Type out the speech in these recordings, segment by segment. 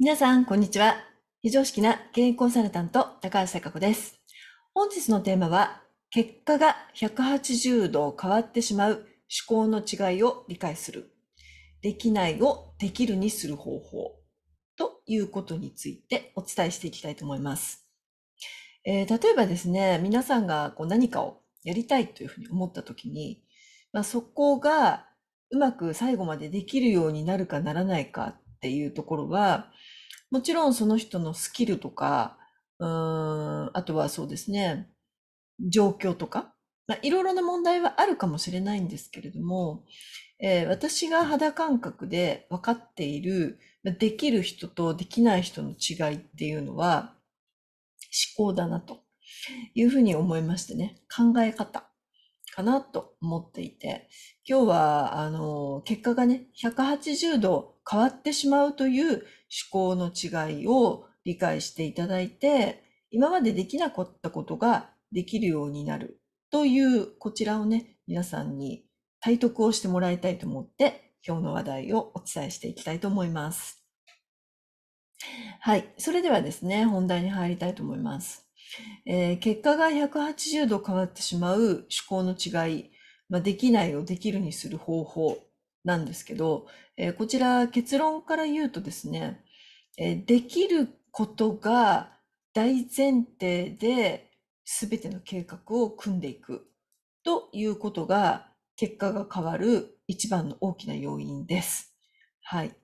皆さん、こんにちは。非常識な経営コンサルタント、高橋か子です。本日のテーマは、結果が180度変わってしまう思考の違いを理解する。できないをできるにする方法。ということについてお伝えしていきたいと思います。えー、例えばですね、皆さんがこう何かをやりたいというふうに思ったときに、まあ、そこがうまく最後までできるようになるかならないかっていうところは、もちろんその人のスキルとか、うん、あとはそうですね、状況とか、まあ、いろいろな問題はあるかもしれないんですけれども、えー、私が肌感覚で分かっている、できる人とできない人の違いっていうのは、思考だなというふうに思いましてね、考え方かなと思っていて、今日は、あの、結果がね、180度変わってしまうという思考の違いを理解していただいて、今までできなかったことができるようになるというこちらをね、皆さんに体得をしてもらいたいと思って、今日の話題をお伝えしていきたいと思います。はい。それではですね、本題に入りたいと思います。えー、結果が180度変わってしまう思考の違い、まあ、できないをできるにする方法なんですけど、えー、こちら結論から言うとですね、えー、できることが大前提で全ての計画を組んでいくということが結果が変わる一番の大きな要因です。はい。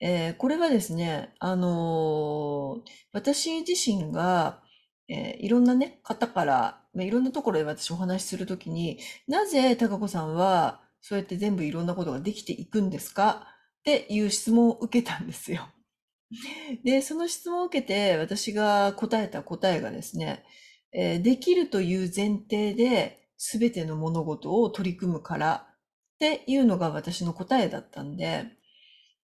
えー、これはですね、あのー、私自身が、えー、いろんなね、方から、まあ、いろんなところで私お話しするときに、なぜ高子さんはそうやって全部いろんなことができていくんですかっていう質問を受けたんですよ。で、その質問を受けて私が答えた答えがですね、えー、できるという前提で全ての物事を取り組むからっていうのが私の答えだったんで、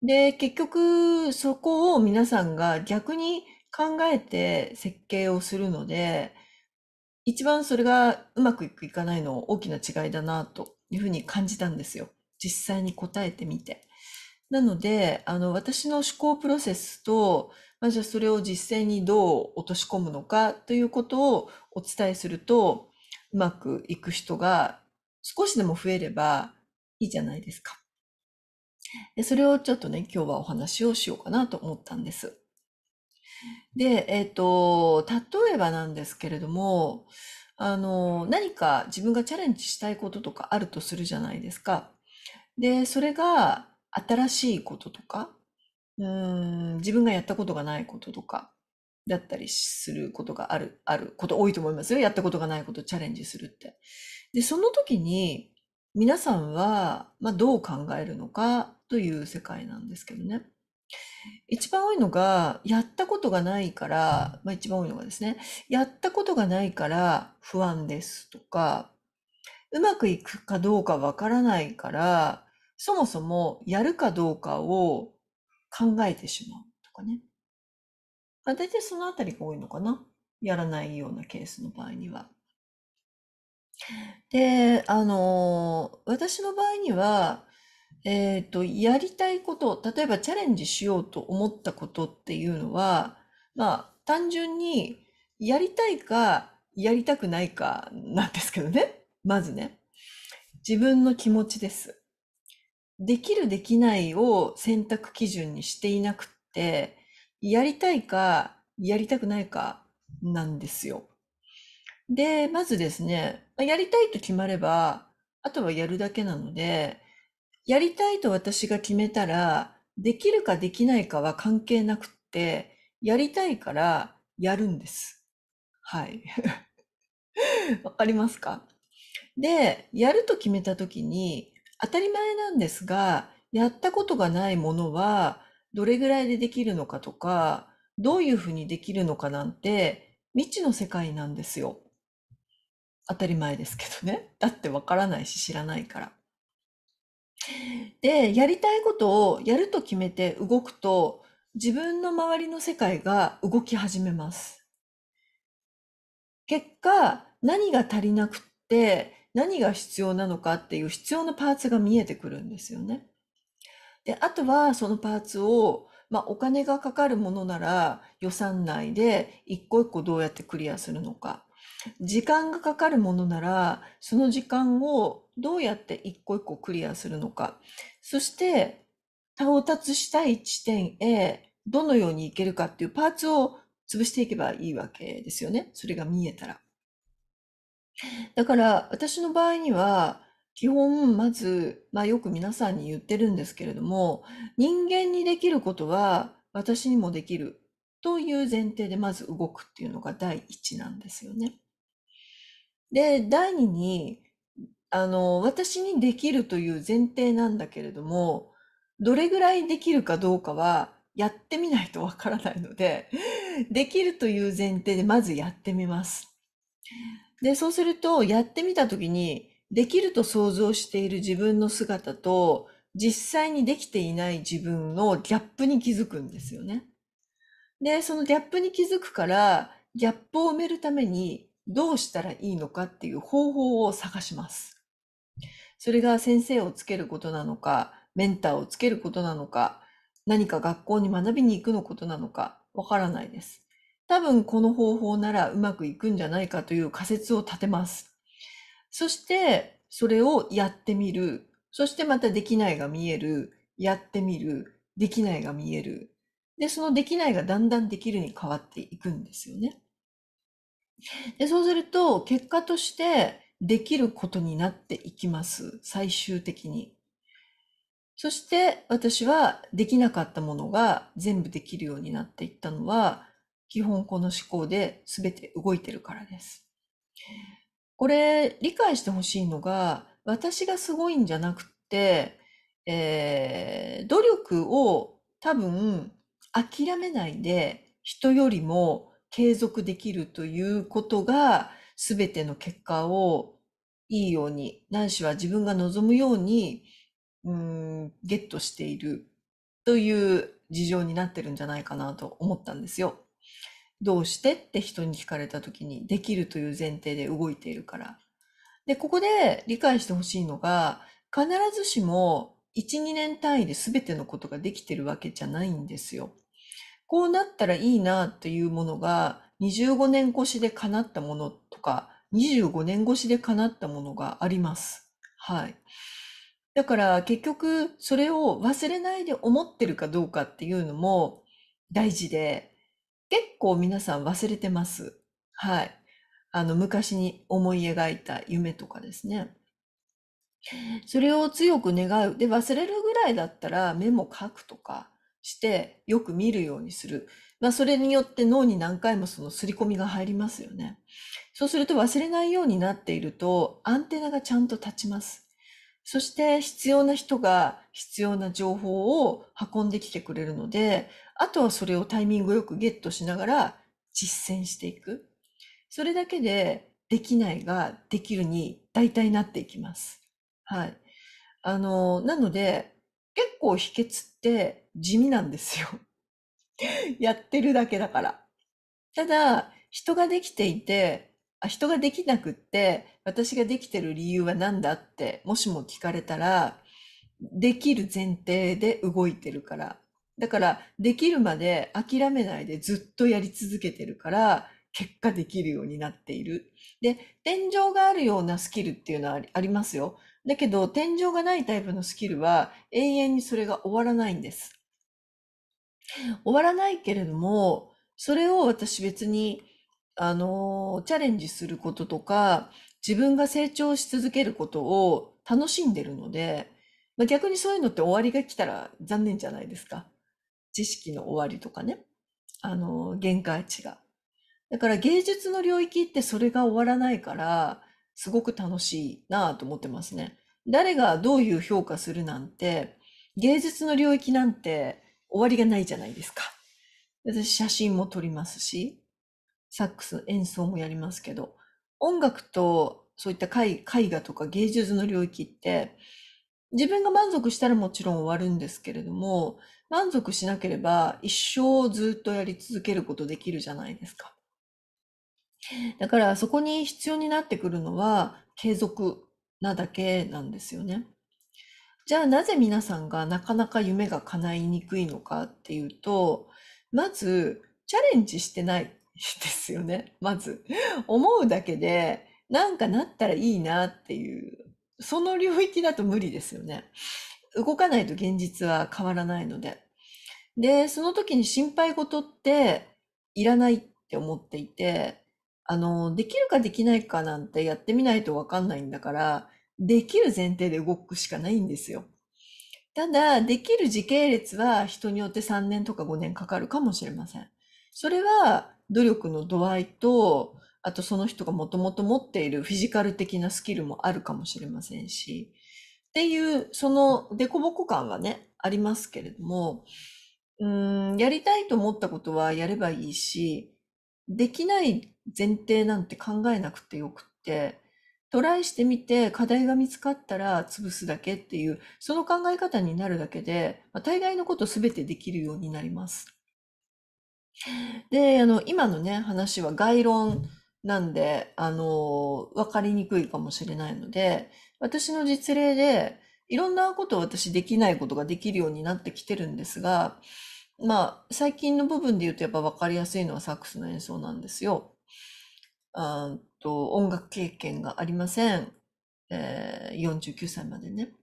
で、結局そこを皆さんが逆に考えて設計をするので、一番それがうまくいくいかないの大きな違いだなというふうに感じたんですよ。実際に答えてみて。なので、あの、私の思考プロセスと、まじゃそれを実際にどう落とし込むのかということをお伝えすると、うまくいく人が少しでも増えればいいじゃないですか。でそれをちょっとね、今日はお話をしようかなと思ったんです。で、えっ、ー、と、例えばなんですけれども、あの、何か自分がチャレンジしたいこととかあるとするじゃないですか。で、それが新しいこととか、うん、自分がやったことがないこととか、だったりすることがある、あること多いと思いますよ。やったことがないことチャレンジするって。で、その時に皆さんは、まあ、どう考えるのかという世界なんですけどね。一番多いのが、やったことがないから、まあ一番多いのがですね、やったことがないから不安ですとか、うまくいくかどうかわからないから、そもそもやるかどうかを考えてしまうとかね。まあ、大体そのあたりが多いのかな。やらないようなケースの場合には。で、あの、私の場合には、えっと、やりたいこと、例えばチャレンジしようと思ったことっていうのは、まあ、単純にやりたいか、やりたくないかなんですけどね。まずね。自分の気持ちです。できるできないを選択基準にしていなくって、やりたいか、やりたくないかなんですよ。で、まずですね、やりたいと決まれば、あとはやるだけなので、やりたいと私が決めたら、できるかできないかは関係なくって、やりたいからやるんです。はい。わかりますかで、やると決めた時に、当たり前なんですが、やったことがないものは、どれぐらいでできるのかとか、どういうふうにできるのかなんて、未知の世界なんですよ。当たり前ですけどね。だってわからないし知らないから。で、やりたいことをやると決めて動くと、自分の周りの世界が動き始めます。結果、何が足りなくって、何が必要なのかっていう必要なパーツが見えてくるんですよね。で、あとはそのパーツを、まあ、お金がかかるものなら予算内で一個一個どうやってクリアするのか。時間がかかるものなら、その時間をどうやって一個一個クリアするのか、そして到達したい地点へどのように行けるかっていうパーツを潰していけばいいわけですよね。それが見えたら。だから私の場合には基本まず、まあ、よく皆さんに言ってるんですけれども人間にできることは私にもできるという前提でまず動くっていうのが第一なんですよね。で第二にあの、私にできるという前提なんだけれども、どれぐらいできるかどうかはやってみないとわからないので、できるという前提でまずやってみます。で、そうすると、やってみたときに、できると想像している自分の姿と、実際にできていない自分のギャップに気づくんですよね。で、そのギャップに気づくから、ギャップを埋めるためにどうしたらいいのかっていう方法を探します。それが先生をつけることなのか、メンターをつけることなのか、何か学校に学びに行くのことなのか、わからないです。多分この方法ならうまくいくんじゃないかという仮説を立てます。そして、それをやってみる。そしてまたできないが見える。やってみる。できないが見える。で、そのできないがだんだんできるに変わっていくんですよね。でそうすると、結果として、できることになっていきます。最終的に。そして私はできなかったものが全部できるようになっていったのは、基本この思考で全て動いてるからです。これ理解してほしいのが、私がすごいんじゃなくて、えー、努力を多分諦めないで人よりも継続できるということが全ての結果をいいように、な子しは自分が望むように、うん、ゲットしているという事情になってるんじゃないかなと思ったんですよ。どうしてって人に聞かれた時にできるという前提で動いているから。で、ここで理解してほしいのが、必ずしも1、2年単位で全てのことができてるわけじゃないんですよ。こうなったらいいなというものが25年越しで叶ったものとか25年越しで叶ったものがあります。はい。だから結局それを忘れないで思ってるかどうかっていうのも大事で、結構皆さん忘れてます。はい。あの昔に思い描いた夢とかですね。それを強く願う。で、忘れるぐらいだったらメモ書くとかしてよく見るようにする。まあ、それによって脳に何回もその刷り込みが入りますよね。そうすると忘れないようになっているとアンテナがちゃんと立ちます。そして必要な人が必要な情報を運んできてくれるので、あとはそれをタイミングよくゲットしながら実践していく。それだけでできないができるに大体なっていきます。はい。あの、なので結構秘訣って地味なんですよ。やってるだけだから。ただ、人ができていて、あ人ができなくって私ができてる理由は何だってもしも聞かれたらできる前提で動いてるからだからできるまで諦めないでずっとやり続けてるから結果できるようになっている。で、天井があるようなスキルっていうのはありますよ。だけど、天井がないタイプのスキルは永遠にそれが終わらないんです。終わらないけれども、それを私別にあの、チャレンジすることとか、自分が成長し続けることを楽しんでるので、まあ、逆にそういうのって終わりが来たら残念じゃないですか。知識の終わりとかね。あの、限界値が。だから芸術の領域ってそれが終わらないから、すごく楽しいなと思ってますね。誰がどういう評価するなんて、芸術の領域なんて終わりがないじゃないですか。私写真も撮りますし、サックス演奏もやりますけど音楽とそういった絵画とか芸術の領域って自分が満足したらもちろん終わるんですけれども満足しなければ一生ずっとやり続けることできるじゃないですか。だからそこに必要になってくるのは継続なだけなんですよね。じゃあなぜ皆さんがなかなか夢が叶いにくいのかっていうとまずチャレンジしてない ですよね。まず、思うだけで、なんかなったらいいなっていう、その領域だと無理ですよね。動かないと現実は変わらないので。で、その時に心配事っていらないって思っていて、あの、できるかできないかなんてやってみないとわかんないんだから、できる前提で動くしかないんですよ。ただ、できる時系列は人によって3年とか5年かかるかもしれません。それは努力の度合いと、あとその人がもともと持っているフィジカル的なスキルもあるかもしれませんし、っていう、その凸凹感はね、ありますけれども、うん、やりたいと思ったことはやればいいし、できない前提なんて考えなくてよくって、トライしてみて課題が見つかったら潰すだけっていう、その考え方になるだけで、まあ、大概のことすべてできるようになります。で、あの、今のね、話は概論なんで、あの、かりにくいかもしれないので、私の実例で、いろんなことを私できないことができるようになってきてるんですが、まあ、最近の部分で言うとやっぱ分かりやすいのはサックスの演奏なんですよ。あと音楽経験がありません。えー、49歳までね。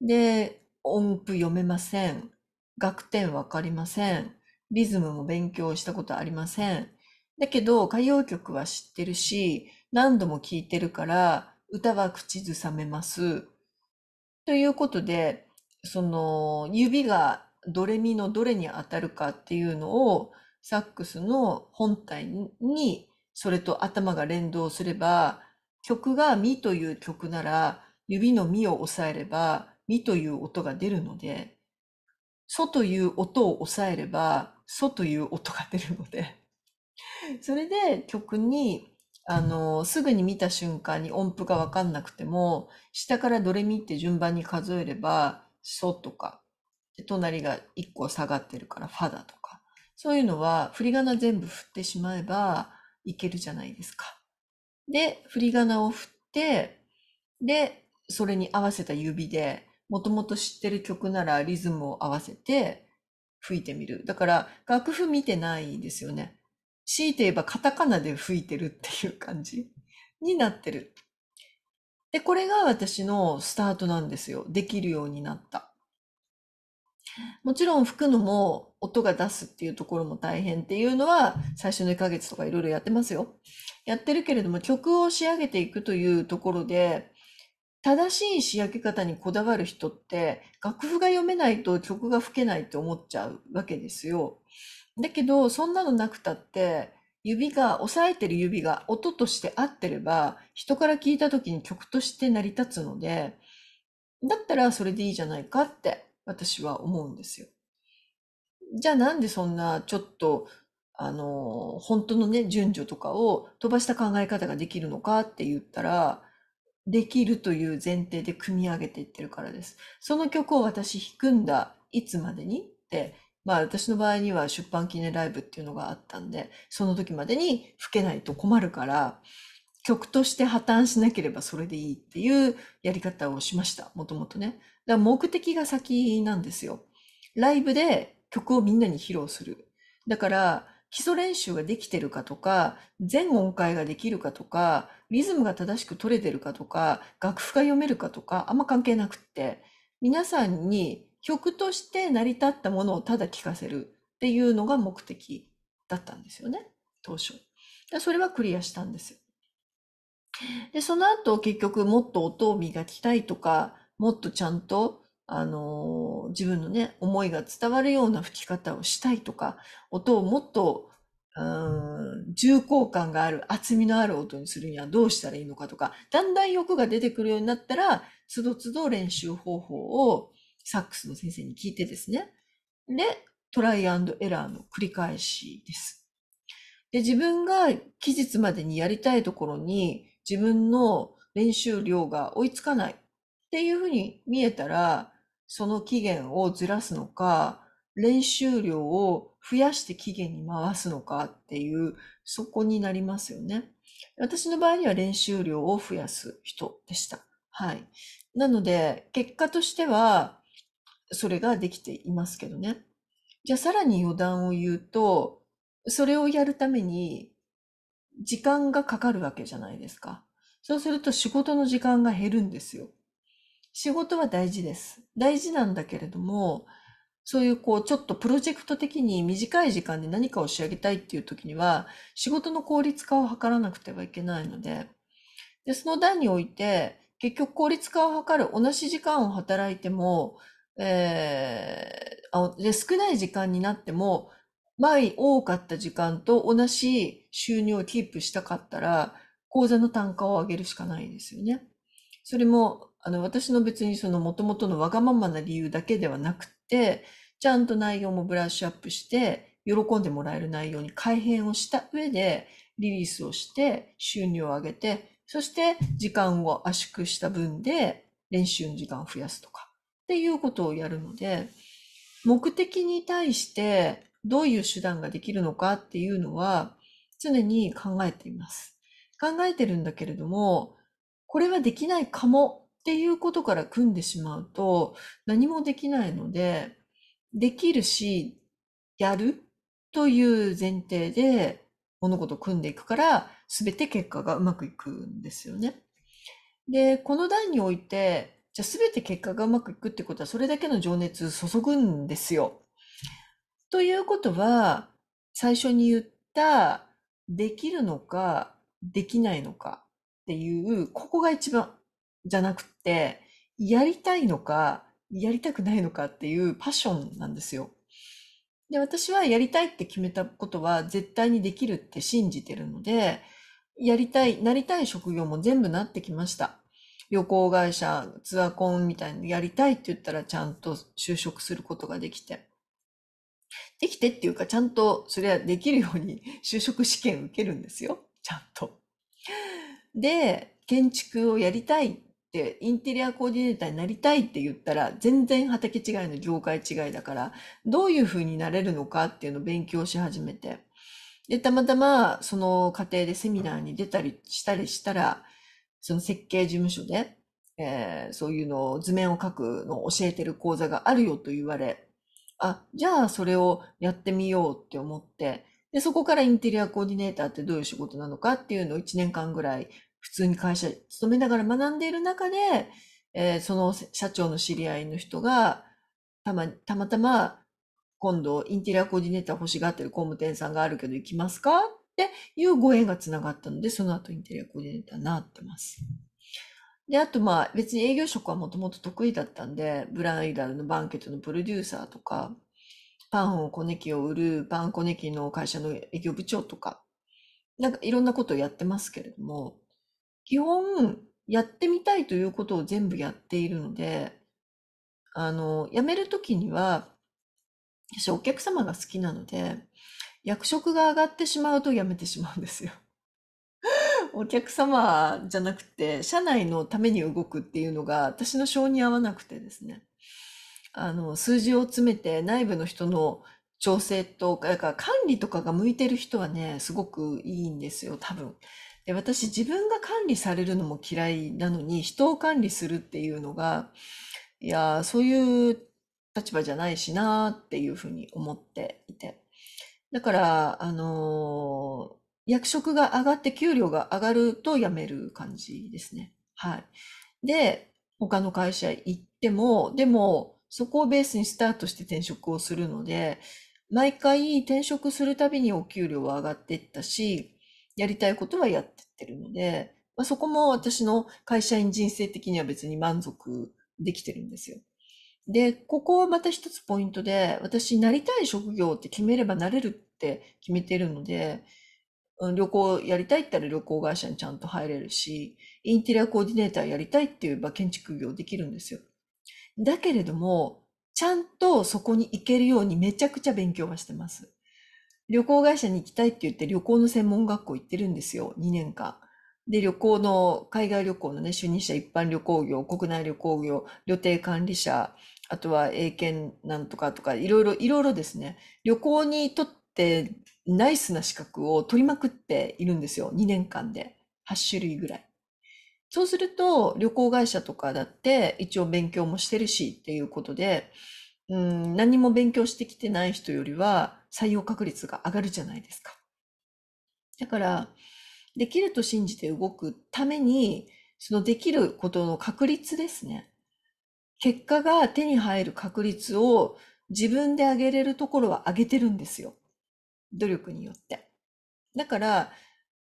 で、音符読めません。楽天分かりません。リズムも勉強したことありません。だけど、歌謡曲は知ってるし、何度も聴いてるから、歌は口ずさめます。ということで、その指がドレミのどれに当たるかっていうのをサックスの本体にそれと頭が連動すれば曲がミという曲なら指のミを押さえればミという音が出るのでソという音を押さえればソという音が出るので、それで曲に、あの、すぐに見た瞬間に音符が分かんなくても、下からドレミって順番に数えれば、ソとか、隣が1個下がってるからファだとか、そういうのは振り仮名全部振ってしまえばいけるじゃないですか。で、振り仮名を振って、で、それに合わせた指で、もともと知ってる曲ならリズムを合わせて、吹いてみる。だから、楽譜見てないですよね。強いて言えばカタカナで吹いてるっていう感じになってる。で、これが私のスタートなんですよ。できるようになった。もちろん吹くのも音が出すっていうところも大変っていうのは最初の1ヶ月とかいろいろやってますよ。やってるけれども曲を仕上げていくというところで正しい仕上げ方にこだわる人って楽譜が読めないと曲が吹けないって思っちゃうわけですよ。だけどそんなのなくたって指が押さえてる指が音として合ってれば人から聞いた時に曲として成り立つのでだったらそれでいいじゃないかって私は思うんですよ。じゃあなんでそんなちょっとあの本当のね順序とかを飛ばした考え方ができるのかって言ったらできるという前提で組み上げていってるからです。その曲を私弾くんだ、いつまでにって、まあ私の場合には出版記念ライブっていうのがあったんで、その時までに吹けないと困るから、曲として破綻しなければそれでいいっていうやり方をしました、もともとね。だから目的が先なんですよ。ライブで曲をみんなに披露する。だから、基礎練習ができてるかとか、全音階ができるかとか、リズムが正しく取れてるかとか、楽譜が読めるかとか、あんま関係なくって、皆さんに曲として成り立ったものをただ聴かせるっていうのが目的だったんですよね、当初。それはクリアしたんですよ。で、その後結局もっと音を磨きたいとか、もっとちゃんとあの、自分のね、思いが伝わるような吹き方をしたいとか、音をもっと、うん、重厚感がある、厚みのある音にするにはどうしたらいいのかとか、だんだん欲が出てくるようになったら、つどつど練習方法をサックスの先生に聞いてですね。で、トライアンドエラーの繰り返しです。で、自分が期日までにやりたいところに自分の練習量が追いつかないっていうふうに見えたら、その期限をずらすのか、練習量を増やして期限に回すのかっていう、そこになりますよね。私の場合には練習量を増やす人でした。はい。なので、結果としては、それができていますけどね。じゃあさらに余談を言うと、それをやるために、時間がかかるわけじゃないですか。そうすると仕事の時間が減るんですよ。仕事は大事です。大事なんだけれども、そういうこう、ちょっとプロジェクト的に短い時間で何かを仕上げたいっていう時には、仕事の効率化を図らなくてはいけないので、でその段において、結局効率化を図る同じ時間を働いても、えー、あで少ない時間になっても、前多かった時間と同じ収入をキープしたかったら、講座の単価を上げるしかないですよね。それもあの、私の別にその元々のわがままな理由だけではなくて、ちゃんと内容もブラッシュアップして、喜んでもらえる内容に改変をした上で、リリースをして、収入を上げて、そして時間を圧縮した分で、練習の時間を増やすとか、っていうことをやるので、目的に対してどういう手段ができるのかっていうのは、常に考えています。考えてるんだけれども、これはできないかもっていうことから組んでしまうと何もできないので、できるし、やるという前提で物事を組んでいくから、全て結果がうまくいくんですよね。で、この段において、じゃあ全て結果がうまくいくってことは、それだけの情熱注ぐんですよ。ということは、最初に言った、できるのか、できないのかっていう、ここが一番じゃなくて、やりたいのか、やりたくないのかっていうパッションなんですよ。で、私はやりたいって決めたことは絶対にできるって信じてるので、やりたい、なりたい職業も全部なってきました。旅行会社、ツアーコンみたいにやりたいって言ったらちゃんと就職することができて。できてっていうか、ちゃんとそれはできるように就職試験受けるんですよ。ちゃんと。で、建築をやりたいってインテリアコーディネーターになりたいって言ったら全然畑違いの業界違いだからどういうふうになれるのかっていうのを勉強し始めてでたまたまその過程でセミナーに出たりしたりしたらその設計事務所で、えー、そういうのを図面を描くのを教えてる講座があるよと言われあじゃあそれをやってみようって思ってでそこからインテリアコーディネーターってどういう仕事なのかっていうのを1年間ぐらい普通に会社勤めながら学んでいる中で、えー、その社長の知り合いの人がたまたまたま今度インテリアコーディネーター欲しがってる工務店さんがあるけど行きますかっていうご縁がつながったのでその後インテリアコーディネーターになってます。であとまあ別に営業職はもともと得意だったんでブライダルのバンケットのプロデューサーとかパンをコネキを売るパンコネキの会社の営業部長とかなんかいろんなことをやってますけれども基本、やってみたいということを全部やっているので、あの、辞めるときには、私お客様が好きなので、役職が上がってしまうと辞めてしまうんですよ。お客様じゃなくて、社内のために動くっていうのが私の性に合わなくてですね。あの、数字を詰めて内部の人の調整と、か管理とかが向いてる人はね、すごくいいんですよ、多分。で私自分が管理されるのも嫌いなのに人を管理するっていうのがいやそういう立場じゃないしなっていうふうに思っていてだからあのー、役職が上がって給料が上がると辞める感じですねはいで他の会社行ってもでもそこをベースにスタートして転職をするので毎回転職するたびにお給料は上がっていったしやりたいことはやってってるので、まあ、そこも私の会社員人生的には別に満足できてるんですよ。で、ここはまた一つポイントで、私なりたい職業って決めればなれるって決めてるので、旅行やりたいったら旅行会社にちゃんと入れるし、インテリアコーディネーターやりたいって言えば建築業できるんですよ。だけれども、ちゃんとそこに行けるようにめちゃくちゃ勉強はしてます。旅行会社に行きたいって言って旅行の専門学校行ってるんですよ、2年間。で、旅行の、海外旅行のね、主任者、一般旅行業、国内旅行業、旅程管理者、あとは英検なんとかとか、いろいろ、いろいろですね、旅行にとってナイスな資格を取りまくっているんですよ、2年間で。8種類ぐらい。そうすると、旅行会社とかだって一応勉強もしてるしっていうことで、うん、何も勉強してきてない人よりは、採用確率が上がるじゃないですか。だから、できると信じて動くために、そのできることの確率ですね。結果が手に入る確率を自分で上げれるところは上げてるんですよ。努力によって。だから、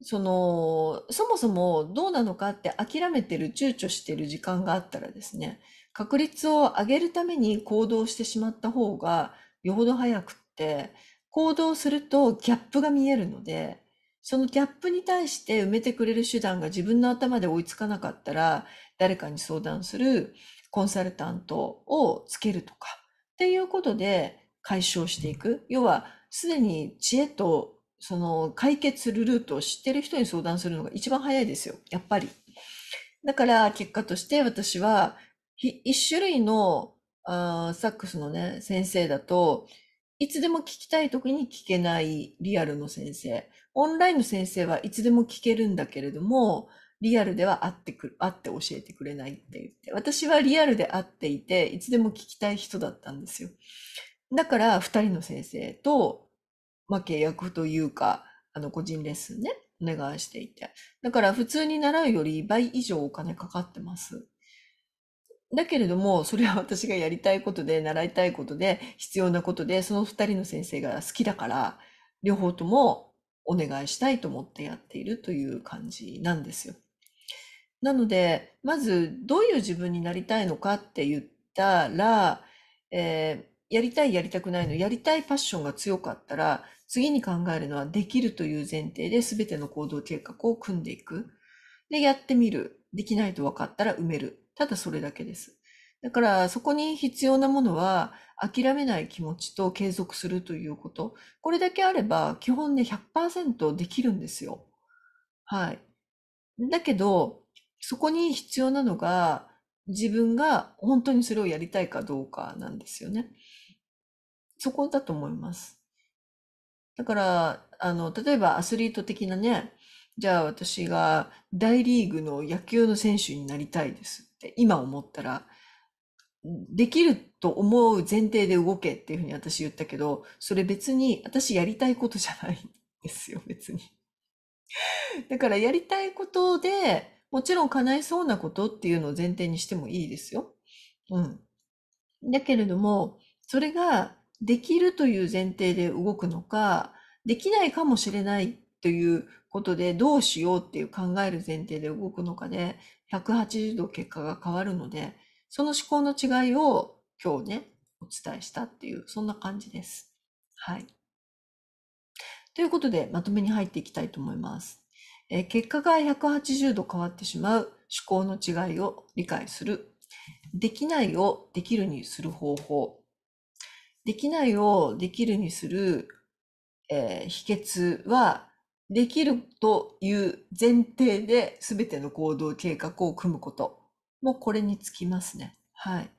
その、そもそもどうなのかって諦めてる、躊躇してる時間があったらですね、確率を上げるために行動してしまった方がよほど早くって、行動するとギャップが見えるので、そのギャップに対して埋めてくれる手段が自分の頭で追いつかなかったら、誰かに相談するコンサルタントをつけるとか、っていうことで解消していく。要は、すでに知恵とその解決するルートを知ってる人に相談するのが一番早いですよ。やっぱり。だから結果として私は、一種類のあサックスのね、先生だと、いつでも聞きたい時に聞けないリアルの先生。オンラインの先生はいつでも聞けるんだけれども、リアルでは会ってくる、会って教えてくれないって言って。私はリアルで会っていて、いつでも聞きたい人だったんですよ。だから、二人の先生と、まあ、契約というか、あの、個人レッスンね、お願いしていて。だから、普通に習うより倍以上お金かかってます。だけれども、それは私がやりたいことで、習いたいことで、必要なことで、その二人の先生が好きだから、両方ともお願いしたいと思ってやっているという感じなんですよ。なので、まず、どういう自分になりたいのかって言ったら、えー、やりたい、やりたくないの、やりたいパッションが強かったら、次に考えるのはできるという前提で全ての行動計画を組んでいく。で、やってみる。できないと分かったら埋める。ただそれだけです。だからそこに必要なものは諦めない気持ちと継続するということ。これだけあれば基本ね100%できるんですよ。はい。だけどそこに必要なのが自分が本当にそれをやりたいかどうかなんですよね。そこだと思います。だから、あの、例えばアスリート的なね、じゃあ私が大リーグの野球の選手になりたいです。って今思ったらできると思う前提で動けっていうふうに私言ったけどそれ別に私やりたいことじゃないんですよ別に。だからやりたいことでもちろん叶えそうなことっていうのを前提にしてもいいですよ。うん。だけれども、それができるという前提で動くのか、できないかもしれないということでどうしようっていう考える前提で動くのかで、180度結果が変わるので、その思考の違いを今日ね、お伝えしたっていう、そんな感じです。はい。ということで、まとめに入っていきたいと思います。え結果が180度変わってしまう思考の違いを理解する。できないをできるにする方法。できないをできるにする、えー、秘訣はできるという前提で全ての行動計画を組むこともこれにつきますね。はい。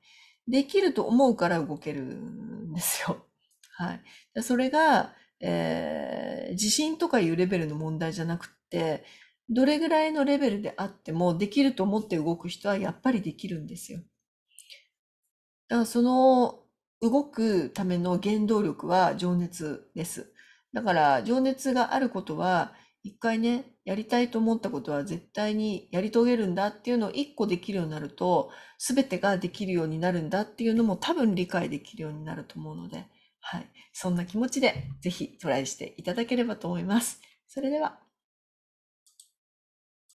できると思うから動けるんですよ。はい。それが、えー、自信とかいうレベルの問題じゃなくて、どれぐらいのレベルであってもできると思って動く人はやっぱりできるんですよ。だからその動くための原動力は情熱です。だから情熱があることは、一回ね、やりたいと思ったことは絶対にやり遂げるんだっていうのを一個できるようになると、すべてができるようになるんだっていうのも多分理解できるようになると思うので、はい。そんな気持ちでぜひトライしていただければと思います。それでは。